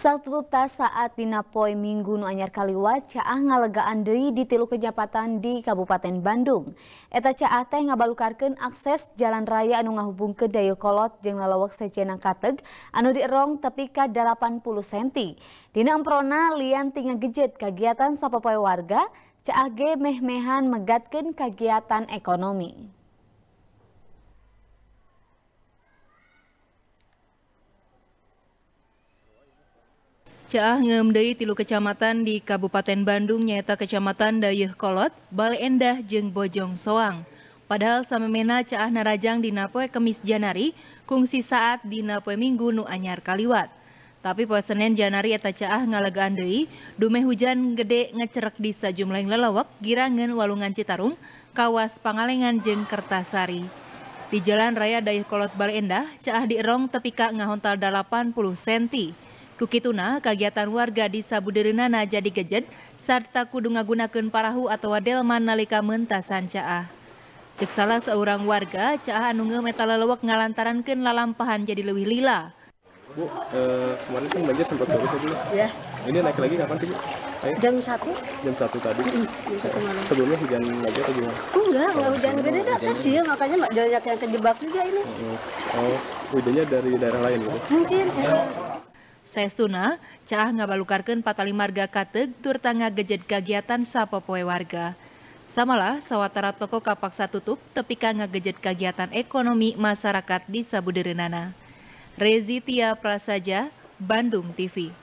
tas saat dinapoi minggu nuanyar anyar kaliwat caah ngalegaan deui di tilu kejabatan di Kabupaten Bandung. Eta caah teh ngabalukarkeun akses jalan raya anu ngahubungkeun Dayakolot jeng lalawak secenang kateg anu dierong tepi ka 80 cm. Dina emprona lian tinggal gejet kegiatan sapopoe warga caah ge meh-mehan kegiatan ekonomi. Caah ngemdei tilu kecamatan di Kabupaten Bandung nyata Kecamatan Dayuh Kolot, Bale Endah jeng Bojong Soang. Padahal samemena caah narajang di napoe Kemis Janari, kungsi saat di napoe Minggu nu anyar kaliwat. Tapi pas Senin Janari eta caah ngalegaan deui, dumeh hujan gede ngecerek di sajumlah lelewek girangan Walungan Citarum, Kawas Pangalengan jeng Kertasari. Di Jalan Raya Dayuh Kolot Bale Endah, caah dierong tepika ngahontal 80 cm. Kukituna, kegiatan warga di Sabuderenana jadi gejet, serta kudu ngagunakan parahu atau wadelman nalika mentasan caah. Cek salah seorang warga, caah anu metala lewak ken lalampahan jadi lebih lila. Bu, eh, kemarin kan banjir sempat surut tadi. Ya, ya. Ini naik lagi kapan sih, Ayo. Jam 1. Jam 1 tadi. jam 1 malam. Sebelumnya hujan aja atau gimana? Enggak, enggak oh, hujan gede, enggak kecil. Makanya banyak yang terjebak juga ini. Oh, oh, hujannya dari daerah lain gitu? Mungkin. Ya. ya. Saestuna, caah ngabalukarkeun patalimarga kateug turtanga gejed kagiatan sapopoe warga. Samalah, sawatara toko kapaksa tutup tepika ngagejet kegiatan ekonomi masyarakat di Sabuderenana. Rezitia Prasaja, Bandung TV.